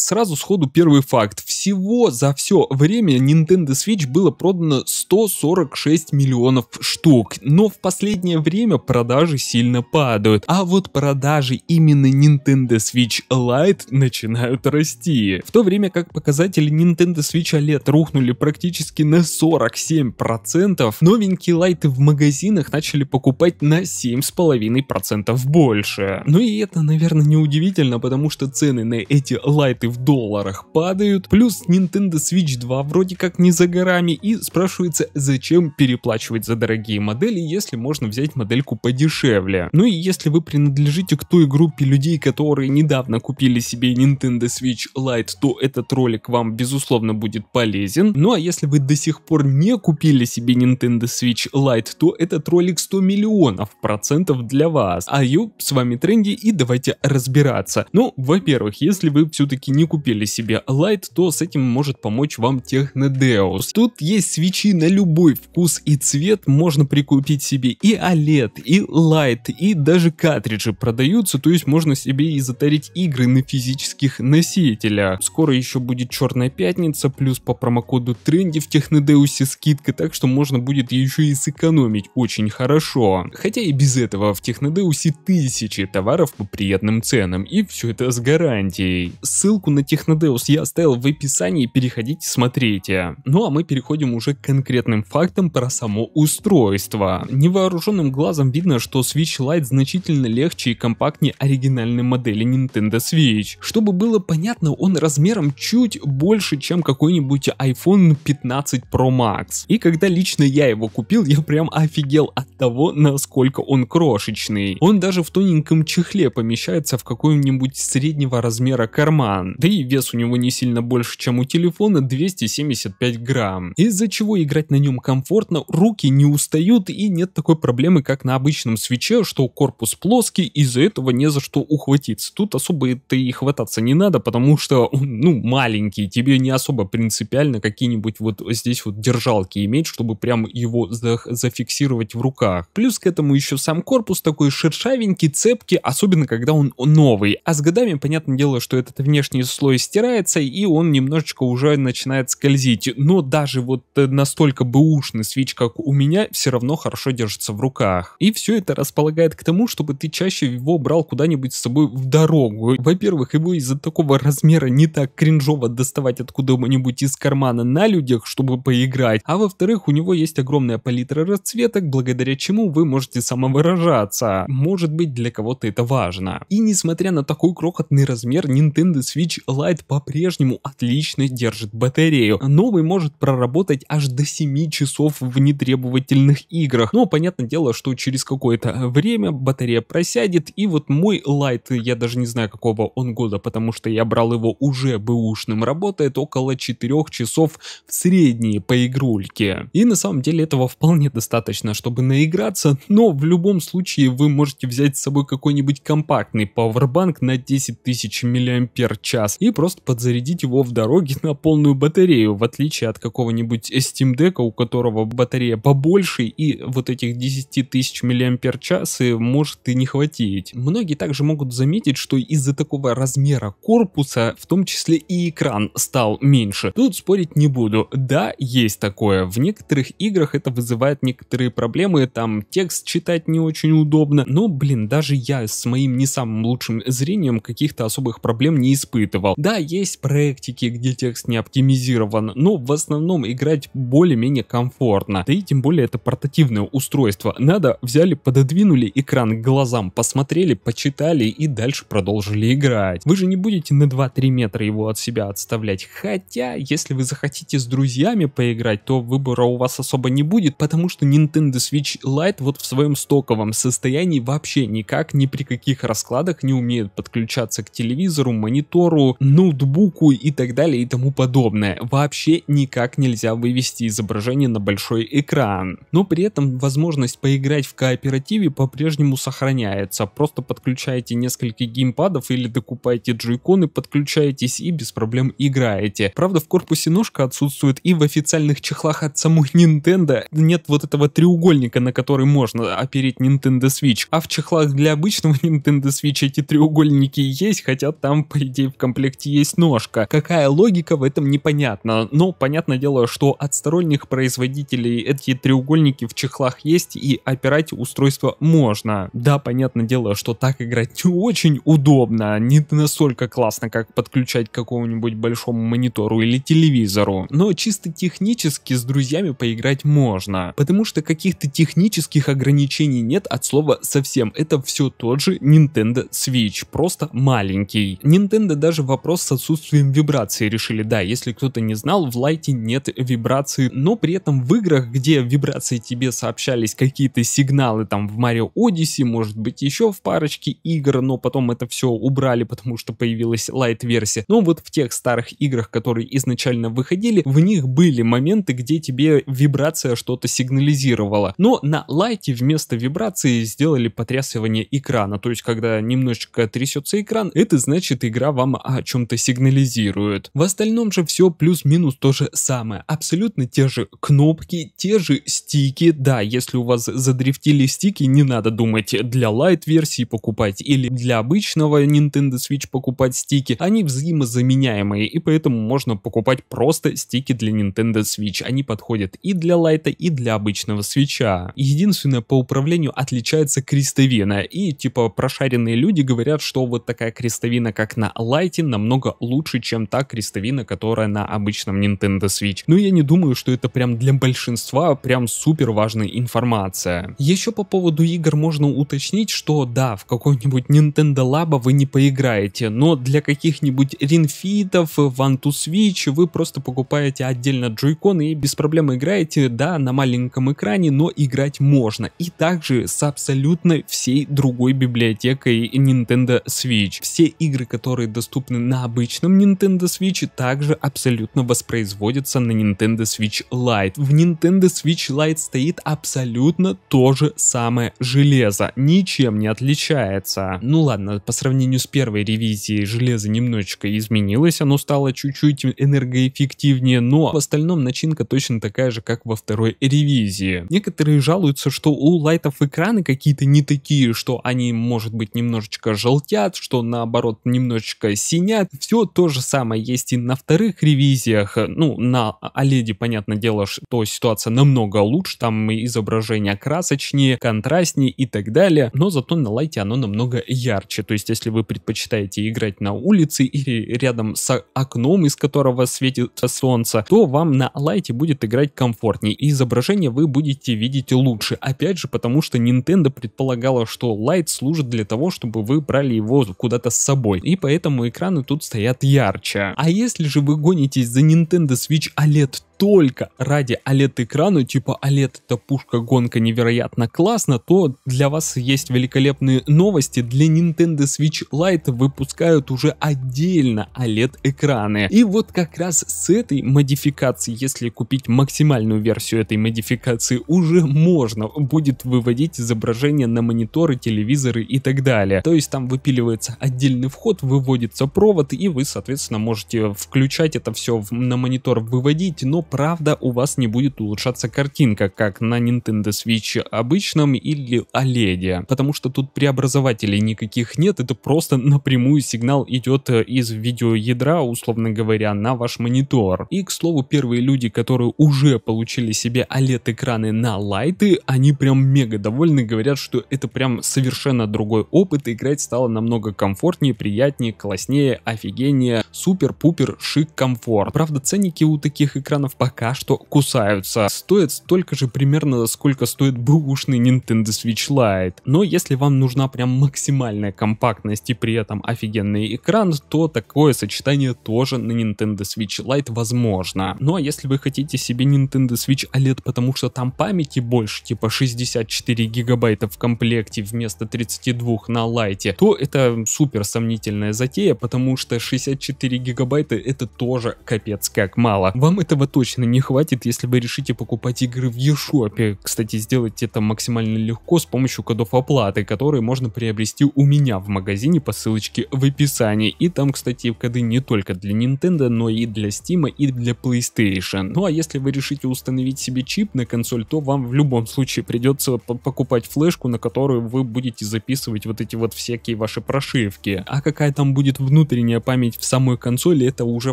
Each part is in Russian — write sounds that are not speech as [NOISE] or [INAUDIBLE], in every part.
сразу сходу первый факт всего за все время Nintendo Switch было продано 146 миллионов штук, но в последнее время продажи сильно падают, а вот продажи именно Nintendo Switch Lite начинают расти. В то время как показатели Nintendo Switch OLED рухнули практически на 47%, новенькие лайты в магазинах начали покупать на 7,5% больше. Ну и это, наверное, неудивительно, потому что цены на эти лайты в долларах падают, плюс плюс Nintendo Switch 2 вроде как не за горами, и спрашивается, зачем переплачивать за дорогие модели, если можно взять модельку подешевле. Ну и если вы принадлежите к той группе людей, которые недавно купили себе Nintendo Switch Lite, то этот ролик вам безусловно будет полезен. Ну а если вы до сих пор не купили себе Nintendo Switch Lite, то этот ролик 100 миллионов процентов для вас. А ю, с вами Тренди и давайте разбираться. Ну, во-первых, если вы все-таки не купили себе Lite, то с этим может помочь вам Технодеус. Тут есть свечи на любой вкус и цвет, можно прикупить себе и OLED, и Light, и даже картриджи продаются, то есть можно себе и затарить игры на физических носителях. Скоро еще будет Черная Пятница, плюс по промокоду Тренди в Технодеусе скидка, так что можно будет еще и сэкономить очень хорошо. Хотя и без этого в Технодеусе тысячи товаров по приятным ценам, и все это с гарантией. Ссылку на Технодеус я оставил в описании описании, переходите, смотрите. Ну а мы переходим уже к конкретным фактам про само устройство. Невооруженным глазом видно, что Switch Lite значительно легче и компактнее оригинальной модели Nintendo Switch. Чтобы было понятно, он размером чуть больше, чем какой-нибудь iPhone 15 Pro Max. И когда лично я его купил, я прям офигел от того, насколько он крошечный. Он даже в тоненьком чехле помещается в какой-нибудь среднего размера карман. Да и вес у него не сильно больше, чем у телефона 275 грамм, из-за чего играть на нем комфортно, руки не устают и нет такой проблемы, как на обычном свече, что корпус плоский, из-за этого не за что ухватиться. Тут особо-то и хвататься не надо, потому что, ну, маленький, тебе не особо принципиально какие-нибудь вот здесь вот держалки иметь, чтобы прям его за зафиксировать в руках. Плюс к этому еще сам корпус такой шершавенький, цепкий, особенно когда он новый. А с годами, понятное дело, что этот внешний слой стирается, и он немного немножечко уже начинает скользить. Но даже вот э, настолько бэушный свич, как у меня, все равно хорошо держится в руках. И все это располагает к тому, чтобы ты чаще его брал куда-нибудь с собой в дорогу. Во-первых, его из-за такого размера не так кринжово доставать откуда-нибудь из кармана на людях, чтобы поиграть. А во-вторых, у него есть огромная палитра расцветок, благодаря чему вы можете самовыражаться. Может быть, для кого-то это важно. И несмотря на такой крохотный размер, Nintendo Switch Lite по-прежнему отлично отлично держит батарею. Новый может проработать аж до 7 часов в нетребовательных играх. Но понятное дело, что через какое-то э, время батарея просядет, и вот мой Light, я даже не знаю какого он года, потому что я брал его уже бэушным, работает около 4 часов в средние по игрульке. И на самом деле этого вполне достаточно, чтобы наиграться, но в любом случае вы можете взять с собой какой-нибудь компактный пауэрбанк на 10 тысяч миллиампер час и просто подзарядить его в дорогу дороги на полную батарею, в отличие от какого-нибудь Steam Deck, у которого батарея побольше и вот этих 10 тысяч мАч может и не хватить. Многие также могут заметить, что из-за такого размера корпуса, в том числе и экран стал меньше. Тут спорить не буду. Да, есть такое. В некоторых играх это вызывает некоторые проблемы, там текст читать не очень удобно, но, блин, даже я с моим не самым лучшим зрением каких-то особых проблем не испытывал. Да, есть проектики, где текст не оптимизирован, но в основном играть более-менее комфортно. Да и тем более это портативное устройство. Надо взяли, пододвинули экран к глазам, посмотрели, почитали и дальше продолжили играть. Вы же не будете на 2-3 метра его от себя отставлять. Хотя, если вы захотите с друзьями поиграть, то выбора у вас особо не будет, потому что Nintendo Switch Lite вот в своем стоковом состоянии вообще никак ни при каких раскладах не умеет подключаться к телевизору, монитору, ноутбуку и так далее далее и тому подобное. Вообще никак нельзя вывести изображение на большой экран. Но при этом возможность поиграть в кооперативе по-прежнему сохраняется. Просто подключаете несколько геймпадов или докупаете джойконы, подключаетесь и без проблем играете. Правда в корпусе ножка отсутствует и в официальных чехлах от самых Nintendo нет вот этого треугольника, на который можно опереть Nintendo Switch. А в чехлах для обычного [LAUGHS] Nintendo Switch эти треугольники есть, хотя там по идее в комплекте есть ножка. Какая логика в этом непонятна. Но ну, понятное дело, что от сторонних производителей эти треугольники в чехлах есть и опирать устройство можно. Да, понятное дело, что так играть не очень удобно, не настолько классно, как подключать к какому-нибудь большому монитору или телевизору. Но чисто технически с друзьями поиграть можно, потому что каких-то технических ограничений нет от слова совсем. Это все тот же Nintendo Switch, просто маленький. Nintendo даже вопрос с отсутствием вибраций вибрации решили, да, если кто-то не знал, в лайте нет вибрации, но при этом в играх, где вибрации тебе сообщались какие-то сигналы, там в Mario Odyssey, может быть еще в парочке игр, но потом это все убрали, потому что появилась лайт-версия. Но вот в тех старых играх, которые изначально выходили, в них были моменты, где тебе вибрация что-то сигнализировала. Но на лайте вместо вибрации сделали потрясывание экрана, то есть когда немножечко трясется экран, это значит игра вам о чем-то сигнализирует. В остальном же все плюс-минус то же самое. Абсолютно те же кнопки, те же стики. Да, если у вас задрифтили стики, не надо думать для лайт версии покупать или для обычного Nintendo Switch покупать стики. Они взаимозаменяемые и поэтому можно покупать просто стики для Nintendo Switch. Они подходят и для лайта, и для обычного свеча. Единственное, по управлению отличается крестовина. И типа прошаренные люди говорят, что вот такая крестовина, как на лайте, намного лучше, чем та крестовина крестовина, которая на обычном Nintendo Switch. Но ну, я не думаю, что это прям для большинства прям супер важная информация. Еще по поводу игр можно уточнить, что да, в какой-нибудь Nintendo Lab вы не поиграете, но для каких-нибудь ринфитов, One to Switch вы просто покупаете отдельно джойкон и без проблем играете, да, на маленьком экране, но играть можно. И также с абсолютно всей другой библиотекой Nintendo Switch. Все игры, которые доступны на обычном Nintendo Switch, Switch также абсолютно воспроизводится на Nintendo Switch Lite. В Nintendo Switch Lite стоит абсолютно то же самое железо, ничем не отличается. Ну ладно, по сравнению с первой ревизией железо немножечко изменилось, оно стало чуть-чуть энергоэффективнее, но в остальном начинка точно такая же, как во второй ревизии. Некоторые жалуются, что у лайтов экраны какие-то не такие, что они, может быть, немножечко желтят, что наоборот немножечко синят. Все то же самое есть вывести на вторых ревизиях. Э, ну, на OLED, понятное дело, что ситуация намного лучше, там изображение красочнее, контрастнее и так далее, но зато на лайте оно намного ярче. То есть, если вы предпочитаете играть на улице или рядом с окном, из которого светит солнце, то вам на лайте будет играть комфортнее, и изображение вы будете видеть лучше. Опять же, потому что Nintendo предполагала, что лайт служит для того, чтобы вы брали его куда-то с собой, и поэтому экраны тут стоят ярче. А а если же вы гонитесь за Nintendo Switch OLED только ради OLED-экрана, типа OLED это пушка, гонка невероятно классно, то для вас есть великолепные новости. Для Nintendo Switch Lite выпускают уже отдельно OLED-экраны. И вот как раз с этой модификацией, если купить максимальную версию этой модификации, уже можно будет выводить изображение на мониторы, телевизоры и так далее. То есть там выпиливается отдельный вход, выводится провод и вы, соответственно, можете включать это все на монитор, выводить, но Правда, у вас не будет улучшаться картинка, как на Nintendo Switch обычном или OLED, потому что тут преобразователей никаких нет, это просто напрямую сигнал идет э, из видеоядра, условно говоря, на ваш монитор. И, к слову, первые люди, которые уже получили себе OLED-экраны на лайты, они прям мега довольны, говорят, что это прям совершенно другой опыт, играть стало намного комфортнее, приятнее, класснее, офигеннее, супер-пупер, шик-комфорт. Правда, ценники у таких экранов пока что кусаются. стоит столько же примерно, сколько стоит бэушный Nintendo Switch Lite. Но если вам нужна прям максимальная компактность и при этом офигенный экран, то такое сочетание тоже на Nintendo Switch Lite возможно. Ну а если вы хотите себе Nintendo Switch OLED, потому что там памяти больше, типа 64 гигабайта в комплекте вместо 32 на Lite, то это супер сомнительная затея, потому что 64 гигабайта это тоже капец как мало. Вам этого точно точно не хватит, если вы решите покупать игры в eShop. А, кстати, сделать это максимально легко с помощью кодов оплаты, которые можно приобрести у меня в магазине по ссылочке в описании. И там, кстати, коды не только для Nintendo, но и для Steam и для PlayStation. Ну а если вы решите установить себе чип на консоль, то вам в любом случае придется покупать флешку, на которую вы будете записывать вот эти вот всякие ваши прошивки. А какая там будет внутренняя память в самой консоли, это уже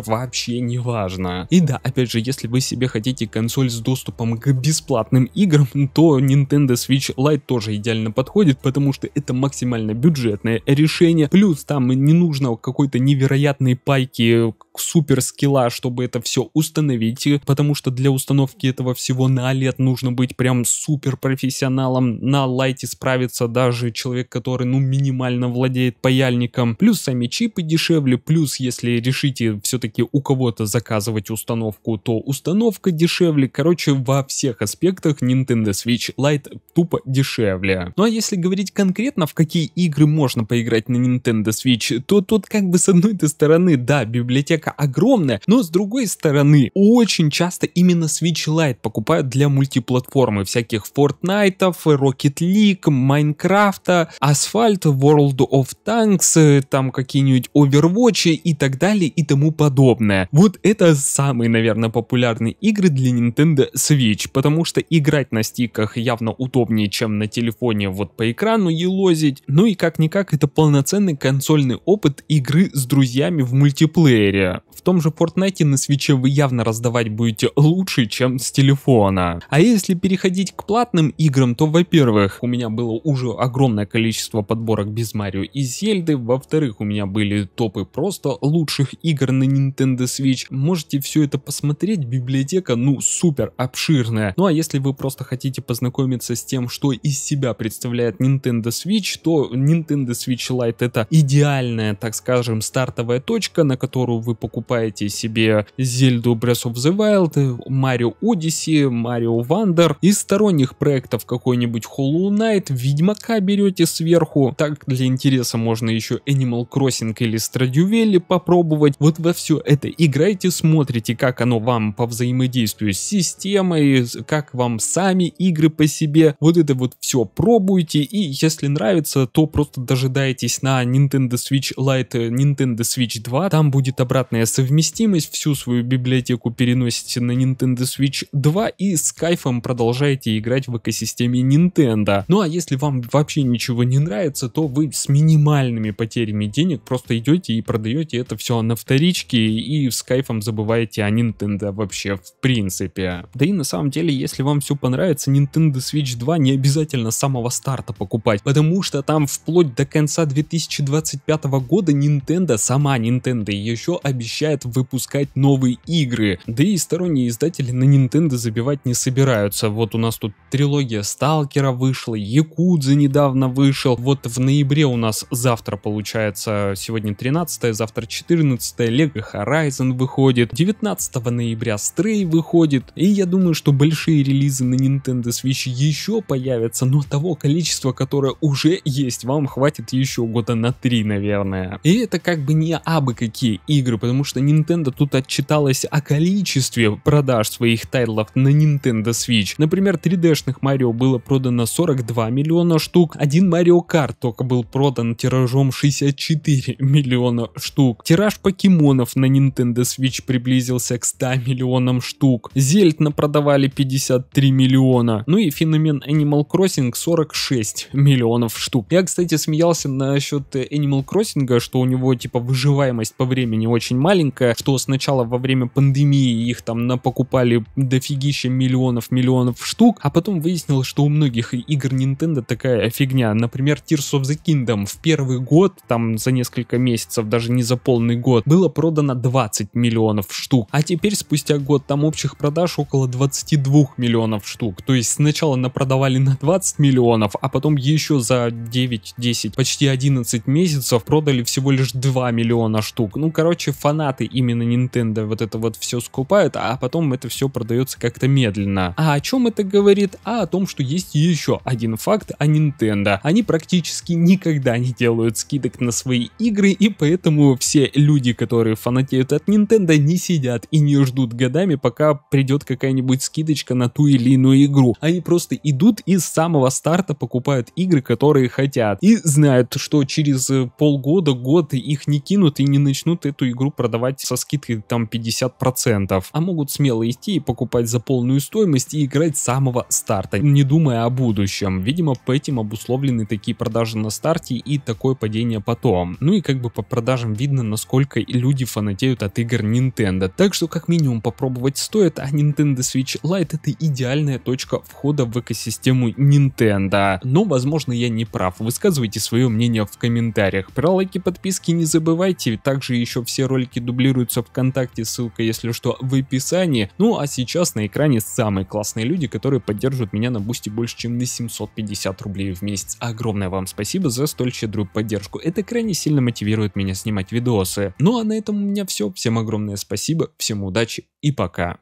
вообще не важно. И да, опять же, если если вы себе хотите консоль с доступом к бесплатным играм, то Nintendo Switch Lite тоже идеально подходит, потому что это максимально бюджетное решение, плюс там не нужно какой-то невероятной пайки супер скилла, чтобы это все установить, потому что для установки этого всего на OLED нужно быть прям супер профессионалом, на лайте справится даже человек, который ну минимально владеет паяльником, плюс сами чипы дешевле, плюс если решите все-таки у кого-то заказывать установку, то установка дешевле, короче, во всех аспектах Nintendo Switch Lite тупо дешевле. Ну а если говорить конкретно, в какие игры можно поиграть на Nintendo Switch, то тут как бы с одной-то стороны, да, библиотека огромная, но с другой стороны, очень часто именно Switch Lite покупают для мультиплатформы всяких Fortnite, Rocket League, Minecraft, Asphalt, World of Tanks, там какие-нибудь Overwatch и так далее и тому подобное. Вот это самый, наверное, популярный популярны игры для Nintendo Switch, потому что играть на стиках явно удобнее, чем на телефоне вот по экрану елозить. Ну и как-никак это полноценный консольный опыт игры с друзьями в мультиплеере. В том же Fortnite на свече вы явно раздавать будете лучше, чем с телефона. А если переходить к платным играм, то, во-первых, у меня было уже огромное количество подборок без Марио и Зельды, во-вторых, у меня были топы просто лучших игр на Nintendo Switch. Можете все это посмотреть библиотека, ну, супер обширная. Ну а если вы просто хотите познакомиться с тем, что из себя представляет Nintendo Switch, то Nintendo Switch Lite это идеальная, так скажем, стартовая точка, на которую вы покупаете себе Zelda Breath of the Wild, Mario Odyssey, Mario Wonder. Из сторонних проектов какой-нибудь Hollow Knight, Ведьмака берете сверху. Так для интереса можно еще Animal Crossing или Stradivari попробовать. Вот во все это играйте, смотрите, как оно вам по взаимодействию с системой, как вам сами игры по себе. Вот это вот все пробуйте, и если нравится, то просто дожидайтесь на Nintendo Switch Lite, э, Nintendo Switch 2, там будет обратная совместимость, всю свою библиотеку переносите на Nintendo Switch 2 и с кайфом продолжаете играть в экосистеме Nintendo. Ну а если вам вообще ничего не нравится, то вы с минимальными потерями денег просто идете и продаете это все на вторичке и с кайфом забываете о Nintendo вообще вообще в принципе. Да и на самом деле, если вам все понравится, Nintendo Switch 2 не обязательно с самого старта покупать, потому что там вплоть до конца 2025 года Nintendo, сама Nintendo еще обещает выпускать новые игры. Да и сторонние издатели на Nintendo забивать не собираются. Вот у нас тут трилогия Сталкера вышла, Якудза недавно вышел. Вот в ноябре у нас завтра получается, сегодня 13 завтра 14 Лего Horizon выходит. 19 ноября Stray выходит, и я думаю, что большие релизы на Nintendo Switch еще появятся, но того количества, которое уже есть, вам хватит еще года на три, наверное. И это как бы не абы какие игры, потому что Nintendo тут отчиталась о количестве продаж своих тайлов на Nintendo Switch. Например, 3D-шных Марио было продано 42 миллиона штук, один Марио Карт только был продан тиражом 64 миллиона штук. Тираж покемонов на Nintendo Switch приблизился к 100 миллионам миллионам штук. Зельтна продавали 53 миллиона. Ну и феномен Animal Crossing 46 миллионов штук. Я, кстати, смеялся насчет э, Animal Crossing, что у него типа выживаемость по времени очень маленькая, что сначала во время пандемии их там напокупали дофигища миллионов миллионов штук, а потом выяснилось, что у многих игр Nintendo такая фигня. Например, Tears of the Kingdom в первый год, там за несколько месяцев, даже не за полный год, было продано 20 миллионов штук. А теперь спустя год, там общих продаж около 22 миллионов штук. То есть сначала напродавали на 20 миллионов, а потом еще за 9-10, почти 11 месяцев продали всего лишь 2 миллиона штук. Ну, короче, фанаты именно Nintendo вот это вот все скупают, а потом это все продается как-то медленно. А о чем это говорит? А о том, что есть еще один факт о Nintendo. Они практически никогда не делают скидок на свои игры, и поэтому все люди, которые фанатеют от Nintendo, не сидят и не ждут годами, пока придет какая-нибудь скидочка на ту или иную игру. Они просто идут и с самого старта покупают игры, которые хотят. И знают, что через э, полгода, год их не кинут и не начнут эту игру продавать со скидкой там 50%. А могут смело идти и покупать за полную стоимость и играть с самого старта, не думая о будущем. Видимо, по этим обусловлены такие продажи на старте и такое падение потом. Ну и как бы по продажам видно, насколько люди фанатеют от игр Nintendo. Так что как минимум попробовать стоит, а Nintendo Switch Lite это идеальная точка входа в экосистему Nintendo. Но, возможно, я не прав. Высказывайте свое мнение в комментариях. Про лайки, подписки не забывайте. Также еще все ролики дублируются ВКонтакте, ссылка, если что, в описании. Ну а сейчас на экране самые классные люди, которые поддерживают меня на бусте больше, чем на 750 рублей в месяц. Огромное вам спасибо за столь щедрую поддержку. Это крайне сильно мотивирует меня снимать видосы. Ну а на этом у меня все. Всем огромное спасибо, всем удачи и пока.